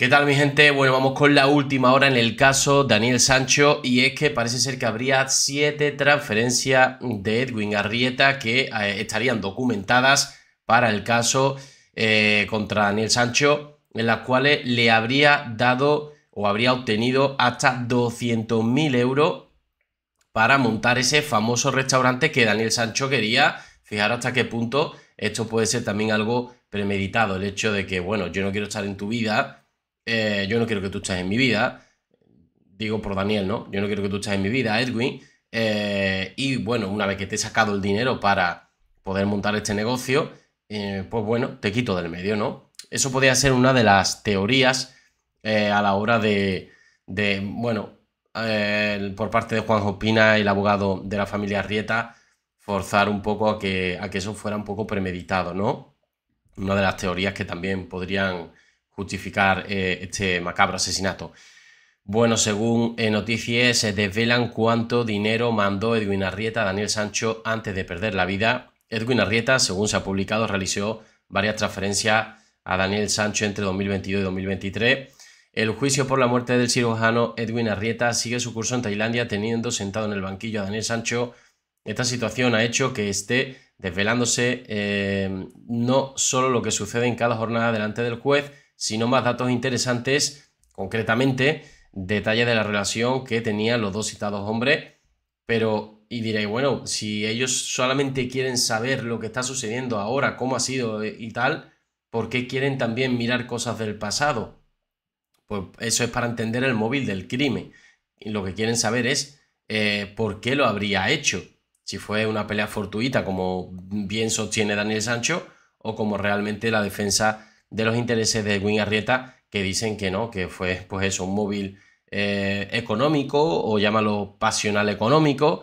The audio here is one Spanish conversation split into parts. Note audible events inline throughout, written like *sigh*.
¿Qué tal mi gente? Bueno, vamos con la última hora en el caso Daniel Sancho y es que parece ser que habría siete transferencias de Edwin Arrieta que eh, estarían documentadas para el caso eh, contra Daniel Sancho en las cuales le habría dado o habría obtenido hasta 200.000 euros para montar ese famoso restaurante que Daniel Sancho quería. fijaros hasta qué punto esto puede ser también algo premeditado, el hecho de que, bueno, yo no quiero estar en tu vida, eh, yo no quiero que tú estés en mi vida, digo por Daniel, ¿no? Yo no quiero que tú estés en mi vida, Edwin, eh, y bueno, una vez que te he sacado el dinero para poder montar este negocio, eh, pues bueno, te quito del medio, ¿no? Eso podría ser una de las teorías a la hora de, bueno, por parte de Juan Jopina, el abogado de la familia Rieta, forzar un poco a que, a que eso fuera un poco premeditado, ¿no? Una de las teorías que también podrían justificar eh, este macabro asesinato. Bueno, según eh, noticias se desvelan cuánto dinero mandó Edwin Arrieta a Daniel Sancho antes de perder la vida. Edwin Arrieta, según se ha publicado, realizó varias transferencias a Daniel Sancho entre 2022 y 2023. El juicio por la muerte del cirujano Edwin Arrieta sigue su curso en Tailandia teniendo sentado en el banquillo a Daniel Sancho. Esta situación ha hecho que esté desvelándose eh, no solo lo que sucede en cada jornada delante del juez, sino más datos interesantes, concretamente detalle de la relación que tenían los dos citados hombres, pero y diréis, bueno, si ellos solamente quieren saber lo que está sucediendo ahora, cómo ha sido eh, y tal, ¿por qué quieren también mirar cosas del pasado? Pues eso es para entender el móvil del crimen. Y lo que quieren saber es eh, por qué lo habría hecho. Si fue una pelea fortuita, como bien sostiene Daniel Sancho, o como realmente la defensa de los intereses de Edwin Arrieta, que dicen que no, que fue pues eso, un móvil eh, económico o llámalo pasional económico,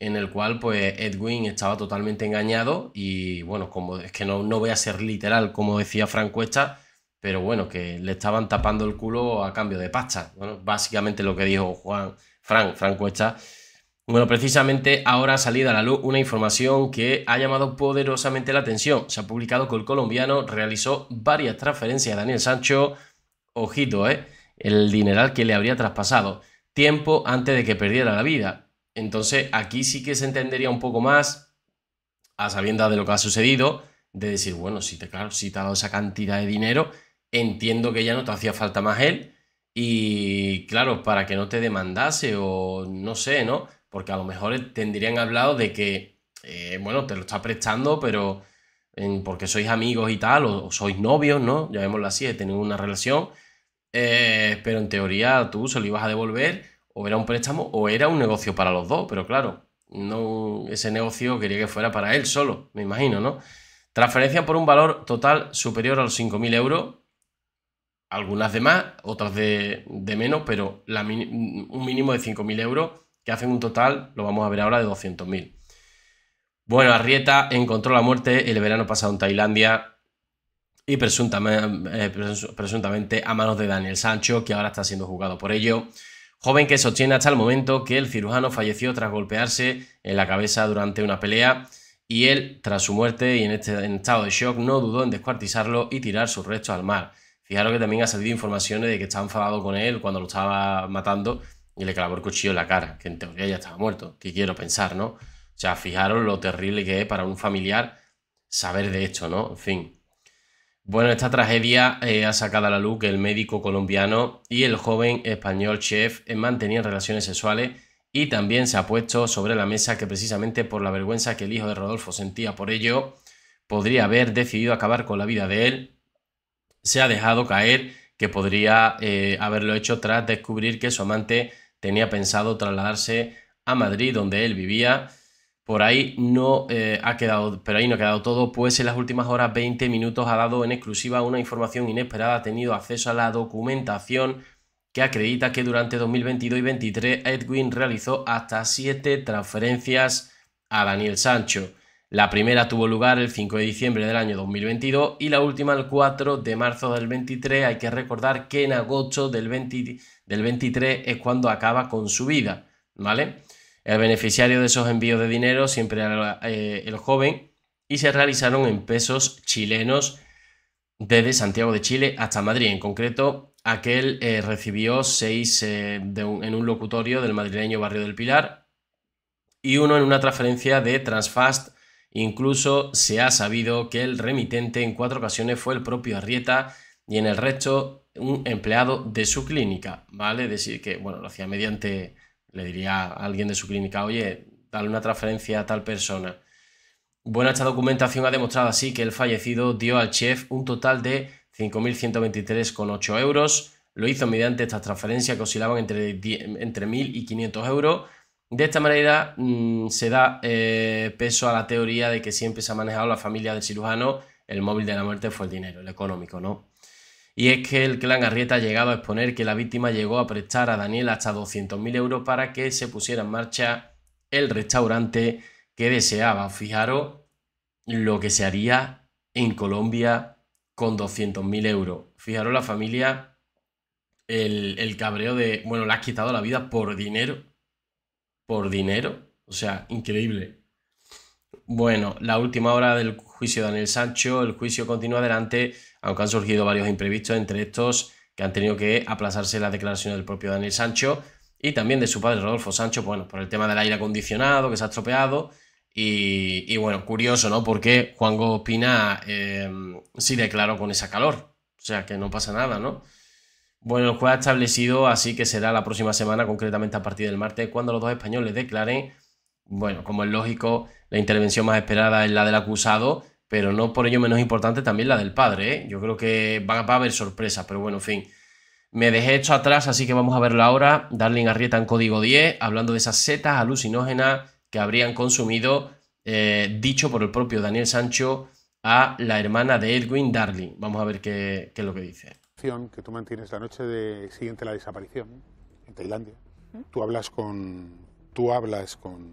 en el cual pues Edwin estaba totalmente engañado y bueno, como es que no, no voy a ser literal como decía Frank Cuesta, pero bueno, que le estaban tapando el culo a cambio de pasta. Bueno, básicamente lo que dijo Juan, Frank, Frank Cuesta bueno, precisamente ahora ha salido a la luz una información que ha llamado poderosamente la atención. Se ha publicado que el colombiano realizó varias transferencias a Daniel Sancho. Ojito, ¿eh? El dineral que le habría traspasado. Tiempo antes de que perdiera la vida. Entonces, aquí sí que se entendería un poco más, a sabiendas de lo que ha sucedido, de decir, bueno, si te, claro, si te ha dado esa cantidad de dinero, entiendo que ya no te hacía falta más él. Y claro, para que no te demandase o no sé, ¿no? porque a lo mejor tendrían hablado de que, eh, bueno, te lo está prestando, pero porque sois amigos y tal, o, sois novios, ¿no? Llamémoslo así, de tener una relación, eh, pero en teoría tú se lo ibas a devolver, o era un préstamo, o era un negocio para los dos, pero claro, no ese negocio quería que fuera para él solo, me imagino, ¿no? Transferencia por un valor total superior a los 5.000 euros, algunas de más, otras de, menos, pero un mínimo de 5.000 euros que hacen un total, lo vamos a ver ahora, de 200.000. Bueno, Arrieta encontró la muerte el verano pasado en Tailandia y eh, presuntamente, a manos de Daniel Sancho, que ahora está siendo juzgado por ello. Joven que sostiene hasta el momento que el cirujano falleció tras golpearse en la cabeza durante una pelea y él, tras su muerte y en, este, estado de shock, no dudó en descuartizarlo y tirar sus restos al mar. Fijaros que también ha salido informaciones de que estaba enfadado con él cuando lo estaba matando y le clavó el cuchillo en la cara, que en teoría ya estaba muerto, que quiero pensar, ¿no? O sea, fijaros lo terrible que es para un familiar saber de esto, ¿no? En fin. Bueno, esta tragedia eh, ha sacado a la luz que el médico colombiano y el joven español chef eh, mantenían relaciones sexuales y también se ha puesto sobre la mesa que precisamente por la vergüenza que el hijo de Rodolfo sentía por ello, podría haber decidido acabar con la vida de él. Se ha dejado caer que podría eh, haberlo hecho tras descubrir que su amante tenía pensado trasladarse a Madrid, donde él vivía. Por ahí no eh, ha quedado, pero ahí no ha quedado todo, pues en las últimas horas 20 minutos ha dado en exclusiva una información inesperada, ha tenido acceso a la documentación que acredita que durante 2022 y 2023 Edwin realizó hasta 7 transferencias a Daniel Sancho. La primera tuvo lugar el 5 de diciembre del año 2022 y la última el 4 de marzo del 23. Hay que recordar que en agosto del, 20, el 23 es cuando acaba con su vida, ¿vale? El beneficiario de esos envíos de dinero siempre era eh, el joven y se realizaron en pesos chilenos desde Santiago de Chile hasta Madrid. En concreto, aquel eh, recibió seis eh, en un locutorio del madrileño Barrio del Pilar y uno en una transferencia de Transfast. Incluso se ha sabido que el remitente en cuatro ocasiones fue el propio Arrieta y en el resto un empleado de su clínica, ¿vale? Decir que, bueno, lo hacía mediante, le diría a alguien de su clínica, oye, dale una transferencia a tal persona. Bueno, esta documentación ha demostrado así que el fallecido dio al chef un total de 5.123,8 euros. Lo hizo mediante estas transferencias que oscilaban entre, entre 1.000 y 500 euros. De esta manera mm, se da eh, peso a la teoría de que siempre se ha manejado la familia del cirujano, el móvil de la muerte fue el dinero, el económico, ¿no? y es que el clan Garrieta ha llegado a exponer que la víctima llegó a prestar a Daniel hasta 200.000 euros para que se pusiera en marcha el restaurante que deseaba. Fijaros lo que se haría en Colombia con 200.000 euros. Fijaros la familia, el, el cabreo de, bueno, le has quitado la vida por dinero. Por dinero. O sea, increíble. Bueno, la última hora del juicio de Daniel Sancho, el juicio continúa adelante, aunque han surgido varios imprevistos, entre estos que han tenido que aplazarse las declaraciones del propio Daniel Sancho y también de su padre Rodolfo Sancho, bueno, por el tema del aire acondicionado que se ha estropeado. Y, bueno, curioso, ¿no? Porque Juan opina eh, em, sí declaró con esa calor. O sea que no pasa nada, ¿no? Bueno, el juez ha establecido así que será la próxima semana, concretamente a partir del martes, cuando los dos españoles declaren, bueno, como es lógico, la intervención más esperada es la del acusado, pero no por ello menos importante también la del padre. ¿eh? Yo creo que va a haber sorpresas, pero bueno, en fin. Me dejé esto atrás, así que vamos a verlo ahora. Darling Arrieta en código 10, hablando de esas setas alucinógenas que habrían consumido, eh, dicho por el propio Daniel Sancho, a la hermana de Edwin Darling. Vamos a ver qué, es lo que dice. Que tú mantienes la noche de, siguiente a la desaparición en Tailandia. ¿Mm? Tú hablas con, tú hablas con,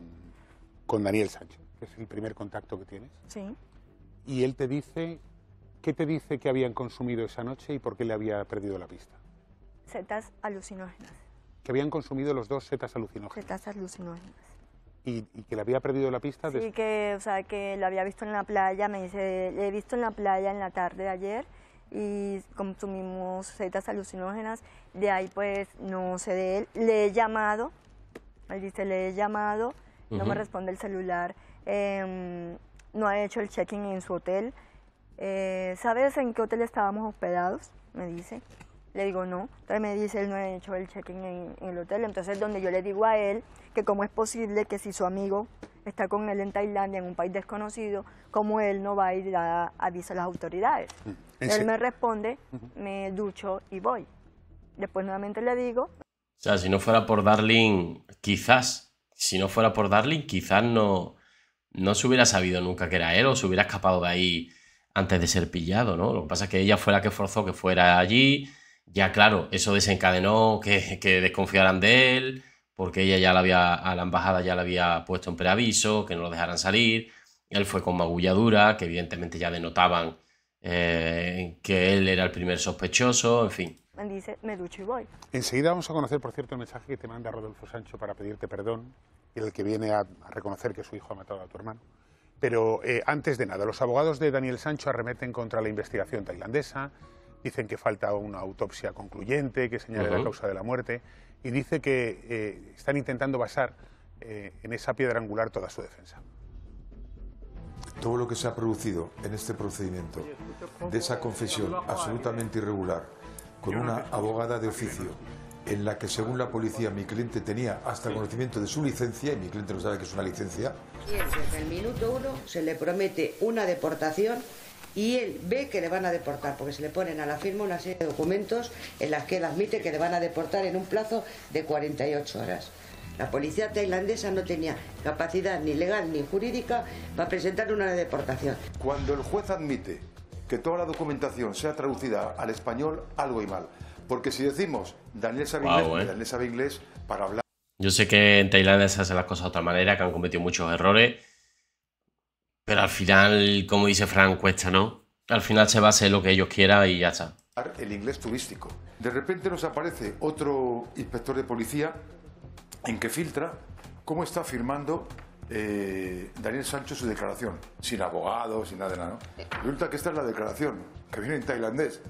con Daniel Sancho es el primer contacto que tienes. Sí. Y él te dice, ¿qué te dice que habían consumido esa noche y por qué le había perdido la pista? Setas alucinógenas. Que habían consumido los dos setas alucinógenas. Setas alucinógenas. Y, que le había perdido la pista. Sí, que, o sea, que lo había visto en la playa, me dice, le he visto en la playa en la tarde de ayer y consumimos setas alucinógenas. De ahí pues no sé de él. Le he llamado, él dice, le he llamado, no me responde el celular. Em, no ha hecho el check-in en su hotel. Eh, ¿Sabes en qué hotel estábamos hospedados? Me dice. Le digo no. Entonces me dice, él no ha hecho el check-in en, el hotel. Entonces donde yo le digo a él que cómo es posible que si su amigo está con él en Tailandia, en un país desconocido, cómo él no va a ir a avisar a las autoridades. Mm. Él me responde, me ducho y voy. Después nuevamente le digo. O sea, si no fuera por Darling, quizás, si no fuera por Darling, quizás no, no se hubiera sabido nunca que era él o se hubiera escapado de ahí antes de ser pillado, ¿no? Lo que pasa es que ella fue la que forzó que fuera allí. Ya, claro, eso desencadenó que, que desconfiaran de él, porque ella ya la había, a la embajada ya la había puesto en preaviso, que no lo dejaran salir. Él fue con magulladura, que evidentemente ya denotaban eh, que él era el primer sospechoso, en fin. dice, me ducho y voy. Enseguida vamos a conocer, por cierto, el mensaje que te manda Rodolfo Sancho para pedirte perdón ...y el que viene a, reconocer que su hijo ha matado a tu hermano. Pero eh, antes de nada, los abogados de Daniel Sancho arremeten contra la investigación tailandesa, dicen que falta una autopsia concluyente que señale la causa de la muerte y dice que eh, están intentando basar eh, en esa piedra angular toda su defensa. Todo lo que se ha producido en este procedimiento de esa confesión absolutamente irregular con una abogada de oficio en la que según la policía mi cliente tenía hasta conocimiento de su licencia y mi cliente no sabe que es una licencia. desde el minuto uno se le promete una deportación y él ve que le van a deportar porque se le ponen a la firma una serie de documentos en las que él admite que le van a deportar en un plazo de 48 horas. La policía tailandesa no tenía capacidad ni legal ni jurídica para presentar una deportación. Cuando el juez admite que toda la documentación sea traducida al español, algo y mal. Porque si decimos Daniel sabe inglés, eh. Daniel sabe inglés para hablar. Yo sé que en Tailandia se hacen las cosas de otra manera, que han cometido muchos errores. Pero al final, como dice Frank, cuesta, ¿no? Al final se va a hacer lo que ellos quieran y ya está. El inglés turístico. De repente nos aparece otro inspector de policía en que filtra cómo está firmando eh, Daniel Sancho su declaración, sin abogado, sin nada, de nada. ¿no? Resulta que esta es la declaración, que viene en tailandés.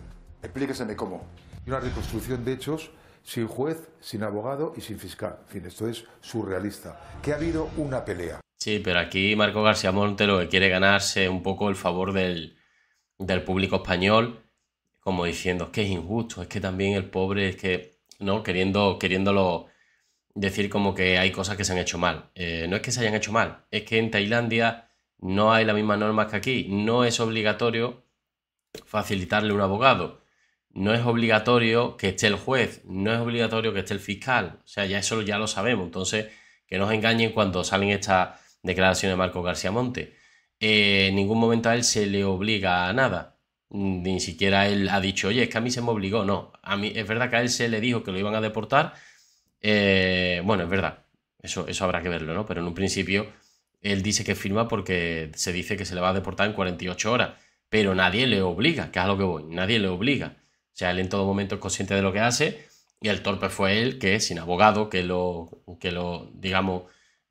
Explíqueseme cómo una reconstrucción de hechos sin juez, sin abogado y sin fiscal. En fin, esto es surrealista. Que ha habido una pelea. Sí, pero aquí Marco García Monte lo que quiere ganarse un poco el favor del, público español, como diciendo, es que es injusto, es que también el pobre, es que, ¿no? Queriendo, queriéndolo decir como que hay cosas que se han hecho mal. Eh, no es que se hayan hecho mal, es que en Tailandia no hay las mismas normas que aquí. No es obligatorio facilitarle un abogado no es obligatorio que esté el juez, no es obligatorio que esté el fiscal. O sea, ya eso ya lo sabemos. Entonces, que nos engañen cuando salen estas declaraciones de Marco García Monte. Eh, en ningún momento a él se le obliga a nada. Mm, ni siquiera él ha dicho, oye, es que a mí se me obligó. No, a mí es verdad que a él se le dijo que lo iban a deportar. Eh, bueno, es verdad. Eso, eso habrá que verlo, ¿no? Pero en un principio él dice que firma porque se dice que se le va a deportar en 48 horas. Pero nadie le obliga, que es a lo que voy. Nadie le obliga sea, él en todo momento es consciente de lo que hace y el torpe fue él, que sin abogado, que lo, que lo digamos,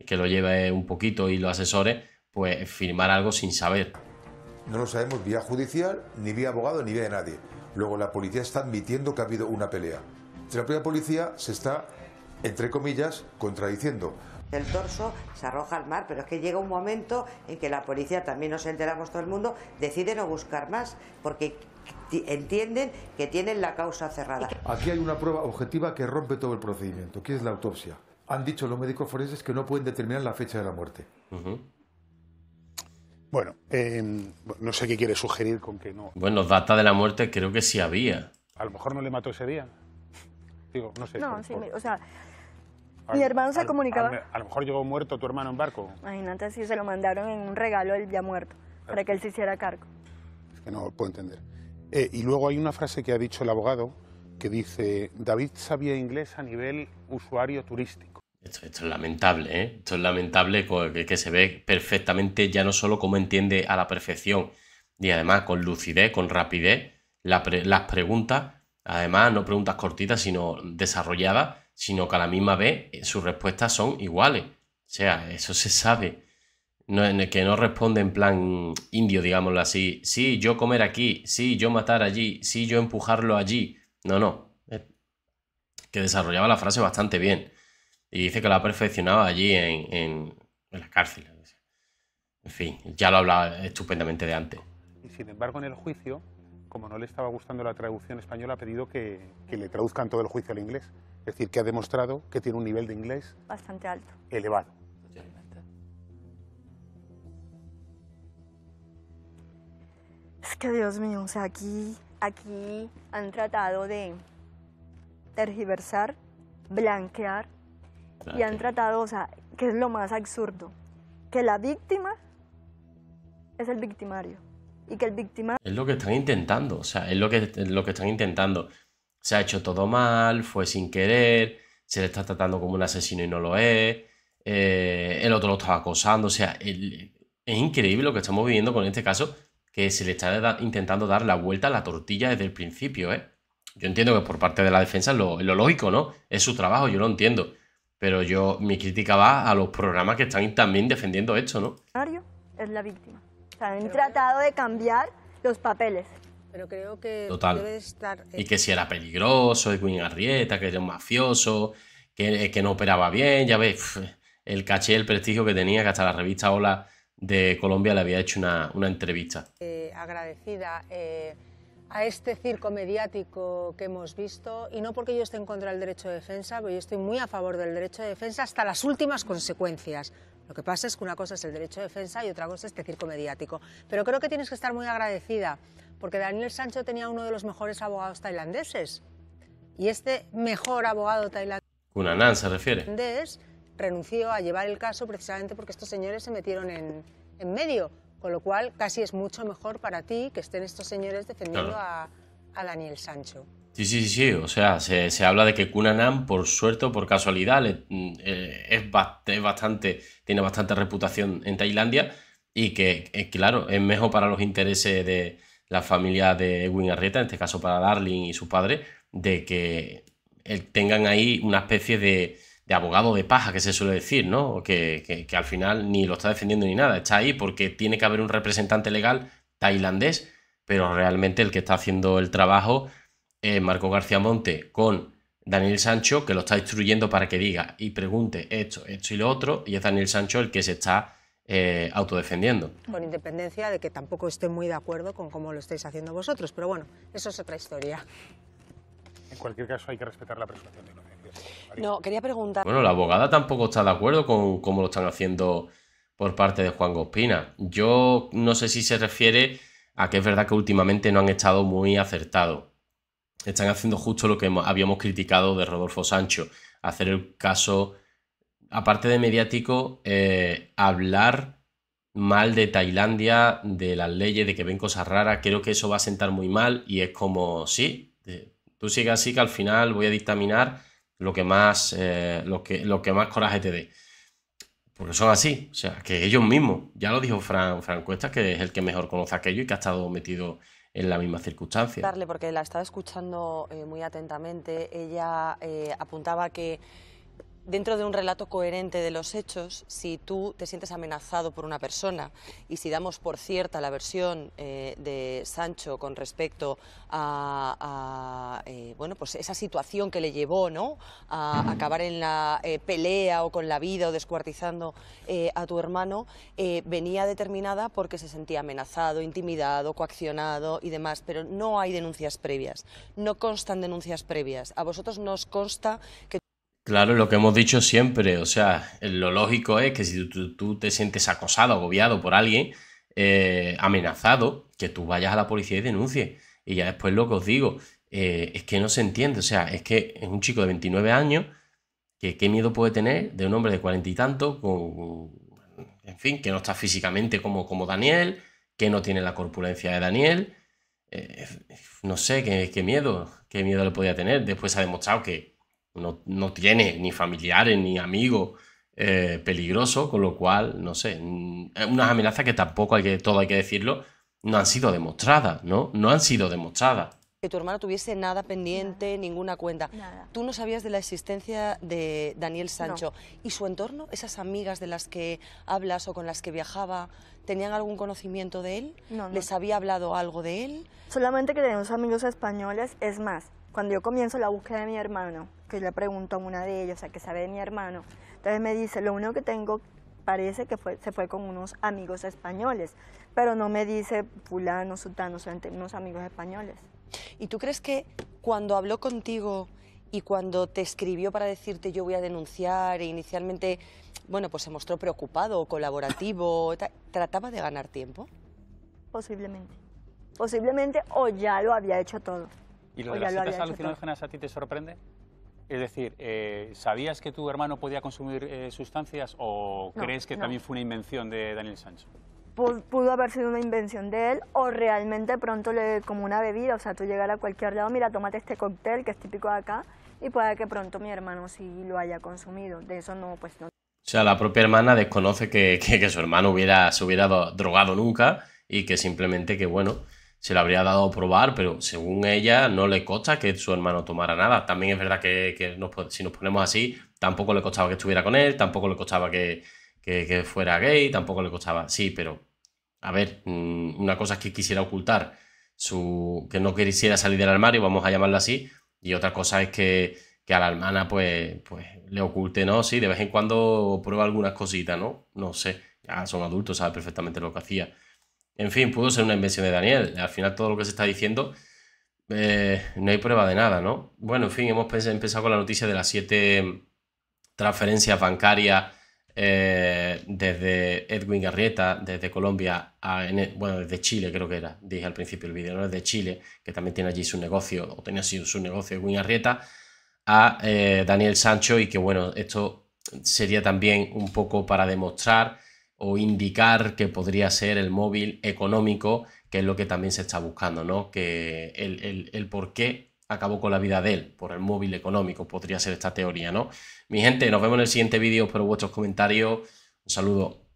que lo lleve un poquito y lo asesore, pues firmar algo sin saber. No lo sabemos vía judicial, ni vía abogado, ni vía de nadie. Luego la policía está admitiendo que ha habido una pelea. La propia policía se está, entre comillas, contradiciendo El torso, se arroja al mar, pero es que llega un momento en que la policía, también nos enteramos todo el mundo, decide no buscar más, porque entienden que tienen la causa cerrada. Aquí hay una prueba objetiva que rompe todo el procedimiento, que es la autopsia. Han dicho los médicos forenses que no pueden determinar la fecha de la muerte. Bueno, eh, no sé qué quiere sugerir con que no. Bueno, data de la muerte creo que sí había. A lo mejor no le mató ese día. Digo, no sé. No, sí, o sea, mi hermano se comunicaba. a lo mejor llegó muerto tu hermano en barco. Imagínate si se lo mandaron en un regalo el ya muerto, para que él se hiciera cargo. Es que no lo puedo entender. Eh, y luego hay una frase que ha dicho el abogado que dice, David sabía inglés a nivel usuario turístico. Esto, es lamentable, ¿eh? Esto es lamentable que, se ve perfectamente ya no solo cómo entiende a la perfección, y además con lucidez, con rapidez, las preguntas, además no preguntas cortitas, sino desarrolladas, sino que a la misma vez eh, sus respuestas son iguales. O sea, eso se sabe en que no responde en plan indio, digámoslo así. Sí, yo comer aquí, sí, yo matar allí, sí, yo empujarlo allí. No, no. Que desarrollaba la frase bastante bien. Y dice que la perfeccionaba allí en, en, en la cárcel. En fin, ya lo hablaba estupendamente de antes. Y sin embargo, en el juicio, como no le estaba gustando la traducción española, ha pedido que, que le traduzcan todo el juicio al inglés. Es decir, que ha demostrado que tiene un nivel de inglés bastante alto. Elevado. que Dios mío, o sea, aquí, aquí han tratado de tergiversar, blanquear y han tratado, o sea, que es lo más absurdo, que la víctima es el victimario y que el victimario... Es lo que están intentando, o sea, es lo que, lo que están intentando. Se ha hecho todo mal, fue sin querer, se le está tratando como un asesino y no lo es, eh, el otro lo estaba acosando, o sea, es increíble lo que estamos viviendo con este caso que se le está intentando dar la vuelta a la tortilla desde el principio, ¿eh? Yo entiendo que por parte de la defensa es lo, lógico, ¿no? Es su trabajo, yo lo entiendo. Pero yo, mi crítica va a los programas que están también defendiendo esto, ¿no? Es la víctima. O sea, han tratado de cambiar los papeles. Pero creo que Total. Eh, y que si era peligroso, es Queen Arrieta, que era un mafioso, que, no operaba bien, ya ves, el caché, el prestigio que tenía, que hasta la revista Hola de Colombia le había hecho una, una entrevista. Eh, agradecida eh, a este circo mediático que hemos visto, y no porque yo esté en contra del derecho de defensa, porque yo estoy muy a favor del derecho de defensa hasta las últimas consecuencias. Lo que pasa es que una cosa es el derecho de defensa y otra cosa es este circo mediático. Pero creo que tienes que estar muy agradecida, porque Daniel Sancho tenía uno de los mejores abogados tailandeses. Y este mejor abogado tailandés... Cunanan se refiere renunció a llevar el caso precisamente porque estos señores se metieron en, medio, con lo cual casi es mucho mejor para ti que estén estos señores defendiendo a, Daniel Sancho. Sí, sí, sí, o sea, se, habla de que Cunanan, por suerte o por casualidad, eh, es, bastante, tiene bastante reputación en Tailandia y que, eh, claro, es mejor para los intereses de la familia de Edwin Arrieta, en este caso para Darling y su padre, de que eh, tengan ahí una especie de, de abogado de paja, que se suele decir, ¿no? Que, al final ni lo está defendiendo ni nada, está ahí porque tiene que haber un representante legal tailandés, pero realmente el que está haciendo el trabajo es Marco García Monte con Daniel Sancho, que lo está instruyendo para que diga y pregunte esto, esto y lo otro, y es Daniel Sancho el que se está eh, autodefendiendo. Con independencia de que tampoco esté muy de acuerdo con cómo lo estáis haciendo vosotros, pero bueno, eso es otra historia. En cualquier caso hay que respetar la presunción de no, quería preguntar. Bueno, la abogada tampoco está de acuerdo con cómo lo están haciendo por parte de Juan Gospina. Yo no sé si se refiere a que es verdad que últimamente no han estado muy acertados. Están haciendo justo lo que habíamos criticado de Rodolfo Sancho, hacer el caso, aparte de mediático, eh, hablar mal de Tailandia, de las leyes, de que ven cosas raras, creo que eso va a sentar muy mal y es como, sí, tú sigas así que al final voy a dictaminar lo que más, eh, lo, que, lo que más coraje te dé. Porque son así, o sea, que ellos mismos, ya lo dijo Fran, Fran Cuesta, que es el que mejor conoce aquello y que ha estado metido en la misma circunstancia. Darle, porque la estaba escuchando eh, muy atentamente, ella eh, apuntaba que dentro de un relato coherente de los hechos, si tú te sientes amenazado por una persona y si damos por cierta la versión eh, de Sancho con respecto a, eh, bueno, pues esa situación que le llevó ¿no? a acabar en la eh, pelea o con la vida o descuartizando a tu hermano, venía determinada porque se sentía amenazado, intimidado, coaccionado y demás, pero no hay denuncias previas, no constan denuncias previas. A vosotros nos consta que Claro, lo que hemos dicho siempre, o sea, lo lógico es que si tú, te sientes acosado, agobiado por alguien, eh, amenazado, que tú vayas a la policía y denuncies. Y ya después lo que os digo, eh, es que no se entiende, o sea, es que es un chico de 29 años, que qué miedo puede tener de un hombre de cuarenta y tanto, con, en fin, que no está físicamente como, como Daniel, que no tiene la corpulencia de Daniel, eh, no sé, qué, miedo, qué miedo le podía tener. Después ha demostrado que no, tiene ni familiares ni amigos eh, peligrosos, con lo cual, no sé, unas amenazas que tampoco hay que, todo hay que decirlo, no han sido demostradas, ¿no? No han sido demostradas. Que tu hermano tuviese nada pendiente, ninguna cuenta. Tú no sabías de la existencia de Daniel Sancho. ¿Y su entorno? ¿Esas amigas de las que hablas o con las que viajaba, tenían algún conocimiento de él? ¿Les había hablado algo de él? Solamente que tenemos amigos españoles. Es más, cuando yo comienzo la búsqueda de mi hermano, que le pregunto a una de ellas, o sea, que sabe de mi hermano. Entonces me dice, lo único que tengo parece que se fue con unos amigos españoles, pero no me dice fulano, sultano, solamente unos amigos españoles. ¿Y tú crees que cuando habló contigo y cuando te escribió para decirte yo voy a denunciar e inicialmente, bueno, pues se mostró preocupado, colaborativo, *laughs* trataba de ganar tiempo? Posiblemente. Posiblemente o ya lo había hecho todo. ¿Y lo de las alucinógenas a ti te sorprende? Es decir, eh, ¿sabías que tu hermano podía consumir eh, sustancias o crees que también fue una invención de Daniel Sancho? pudo haber sido una invención de él o realmente pronto le como una bebida, o sea, tú llegar a cualquier lado, mira, tómate este cóctel que es típico de acá y puede que pronto mi hermano sí lo haya consumido, de eso no, pues O sea, la propia hermana desconoce que, que su hermano hubiera, se hubiera drogado nunca y que simplemente que, bueno, se le habría dado a probar, pero según ella no le costaba que su hermano tomara nada. También es verdad que, que si nos ponemos así, tampoco le costaba que estuviera con él, tampoco le costaba que, fuera gay, tampoco le costaba. Sí, pero a ver, mm, una cosa es que quisiera ocultar su. que no quisiera salir del armario, vamos a llamarlo así, y otra cosa es que, a la hermana, pues, pues, le oculte, ¿no? Sí, de vez en cuando prueba algunas cositas, ¿no? No sé. Ya son adultos, sabe perfectamente lo que hacía en fin, pudo ser una invención de Daniel. Al final todo lo que se está diciendo eh, no hay prueba de nada, ¿no? Bueno, en fin, hemos empezado con la noticia de las siete transferencias bancarias eh, desde Edwin Garrieta, desde Colombia, bueno, desde Chile creo que era, dije al principio el vídeo, ¿no? Desde Chile, que también tiene allí su negocio, o tenía sido su negocio Edwin Garrieta, a eh, Daniel Sancho y que bueno, esto sería también un poco para demostrar o indicar que podría ser el móvil económico, que es lo que también se está buscando, ¿no? Que el, por qué acabó con la vida de él, por el móvil económico, podría ser esta teoría, ¿no? Mi gente, nos vemos en el siguiente vídeo, pero vuestros comentarios, un saludo.